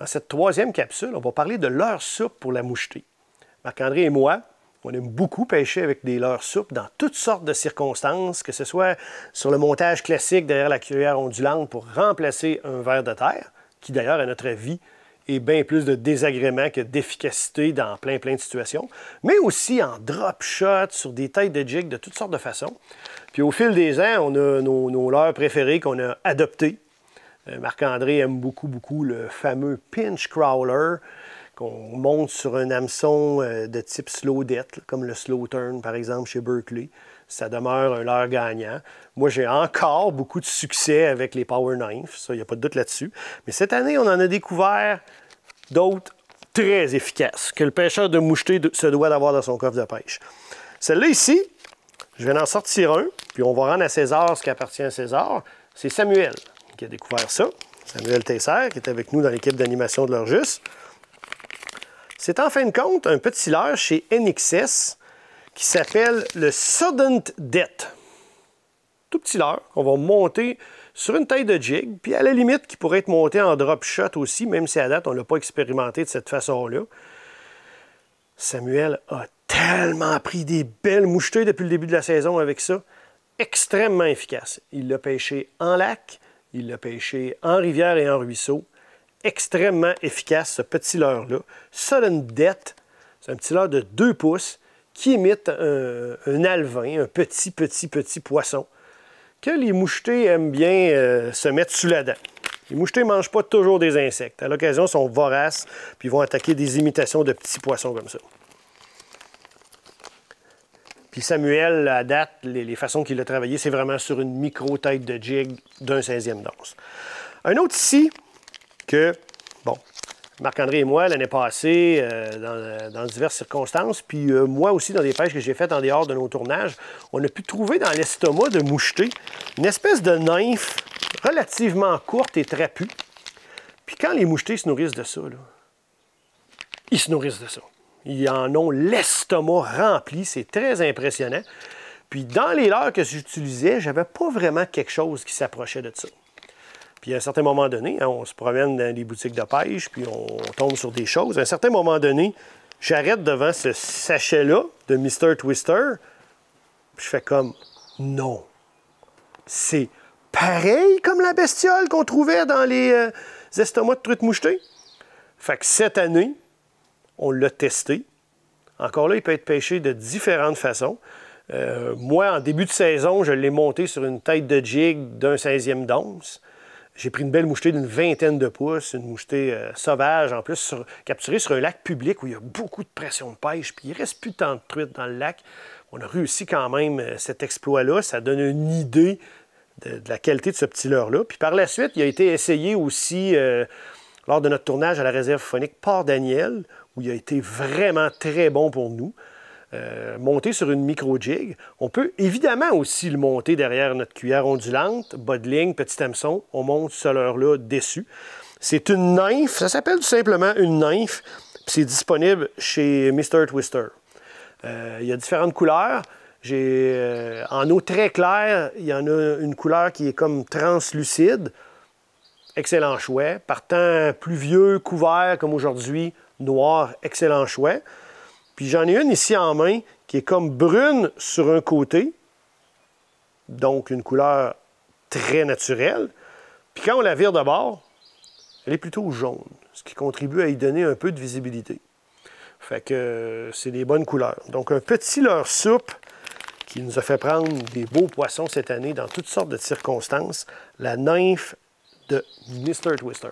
Dans cette troisième capsule, on va parler de leur soupe pour la moucheté. Marc-André et moi, on aime beaucoup pêcher avec des leurres soupes dans toutes sortes de circonstances, que ce soit sur le montage classique derrière la cuillère ondulante pour remplacer un verre de terre, qui d'ailleurs, à notre avis, est bien plus de désagrément que d'efficacité dans plein plein de situations, mais aussi en drop shot, sur des tailles de jig de toutes sortes de façons. Puis au fil des ans, on a nos, nos leurres qu'on a adoptées, euh, Marc-André aime beaucoup, beaucoup le fameux pinch crawler qu'on monte sur un hameçon euh, de type slow death, comme le slow turn par exemple chez Berkeley. Ça demeure un leurre gagnant. Moi, j'ai encore beaucoup de succès avec les Power Knife, ça, il n'y a pas de doute là-dessus. Mais cette année, on en a découvert d'autres très efficaces que le pêcheur de moucheté se doit d'avoir dans son coffre de pêche. Celle-là ici, je vais en sortir un, puis on va rendre à César ce qui appartient à César. C'est Samuel qui a découvert ça, Samuel Tesser, qui est avec nous dans l'équipe d'animation de l'Orjus. C'est en fin de compte un petit leurre chez NXS qui s'appelle le Sudden Death. Tout petit leurre qu'on va monter sur une taille de jig, puis à la limite qui pourrait être monté en drop shot aussi, même si à date on ne l'a pas expérimenté de cette façon-là. Samuel a tellement pris des belles mouchetées depuis le début de la saison avec ça. Extrêmement efficace. Il l'a pêché en lac, il l'a pêché en rivière et en ruisseau. Extrêmement efficace, ce petit leurre-là. Sudden Death, c'est un petit leurre de 2 pouces qui imite un, un, alvin, un petit, petit, petit poisson que les mouchetés aiment bien euh, se mettre sous la dent. Les mouchetés ne mangent pas toujours des insectes. À l'occasion, ils sont voraces puis vont attaquer des imitations de petits poissons comme ça. Puis Samuel, à date, les, façons qu'il a travaillé, c'est vraiment sur une micro-tête de jig d'un 16e danse. Un autre ici, que, bon, Marc-André et moi, l'année passée, euh, dans, diverses circonstances, puis euh, moi aussi, dans des pêches que j'ai faites en dehors de nos tournages, on a pu trouver dans l'estomac de moucheté une espèce de nymphe relativement courte et trapue. Puis quand les mouchetés se nourrissent de ça, là, ils se nourrissent de ça. Ils en ont l'estomac rempli. C'est très impressionnant. Puis dans les leurres que j'utilisais, j'avais pas vraiment quelque chose qui s'approchait de ça. Puis à un certain moment donné, hein, on se promène dans les boutiques de pêche, puis on tombe sur des choses. À un certain moment donné, j'arrête devant ce sachet-là de Mr. Twister. Puis je fais comme non. C'est pareil comme la bestiole qu'on trouvait dans les, euh, estomacs de truites mouchetées. Fait que cette année, on l'a testé. Encore là, il peut être pêché de différentes façons. Euh, moi, en début de saison, je l'ai monté sur une tête de jig d'un 16e d'once. J'ai pris une belle mouchetée d'une vingtaine de pouces, une mouchetée euh, sauvage, en plus capturée sur un lac public où il y a beaucoup de pression de pêche, puis il reste plus tant de truites dans le lac. On a réussi quand même euh, cet exploit-là. Ça donne une idée de, la qualité de ce petit leurre-là. Puis par la suite, il a été essayé aussi lors de notre tournage à la réserve phonique Port-Daniel il a été vraiment très bon pour nous. Euh, monter sur une micro-jig. On peut évidemment aussi le monter derrière notre cuillère ondulante, Bodling, petit hameçon. On monte ce leurre-là dessus. C'est une nymphe, ça s'appelle tout simplement une nymphe. C'est disponible chez Mr. Twister. Euh, il y a différentes couleurs. J'ai euh, en eau très claire, il y en a une couleur qui est comme translucide. Excellent choix. Partant pluvieux, couvert comme aujourd'hui, Noir, excellent choix. Puis j'en ai une ici en main qui est comme brune sur un côté, donc une couleur très naturelle. Puis quand on la vire de bord, elle est plutôt jaune, ce qui contribue à y donner un peu de visibilité. Fait que euh, c'est des bonnes couleurs. Donc un petit leur soupe qui nous a fait prendre des beaux poissons cette année dans toutes sortes de circonstances, la nymphe de Mr. Twister.